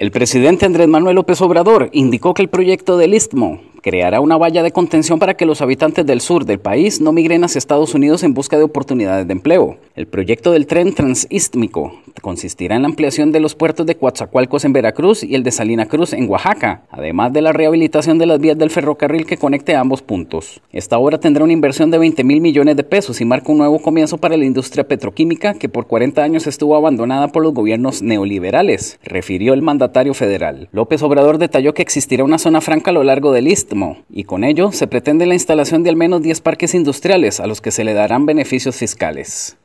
El presidente Andrés Manuel López Obrador indicó que el proyecto del Istmo creará una valla de contención para que los habitantes del sur del país no migren hacia Estados Unidos en busca de oportunidades de empleo. El proyecto del tren transístmico consistirá en la ampliación de los puertos de Coatzacoalcos en Veracruz y el de Salina Cruz en Oaxaca, además de la rehabilitación de las vías del ferrocarril que conecte ambos puntos. Esta obra tendrá una inversión de 20 mil millones de pesos y marca un nuevo comienzo para la industria petroquímica que por 40 años estuvo abandonada por los gobiernos neoliberales, refirió el mandatario federal. López Obrador detalló que existirá una zona franca a lo largo del istmo y con ello se pretende la instalación de al menos 10 parques industriales a los que se le darán beneficios fiscales.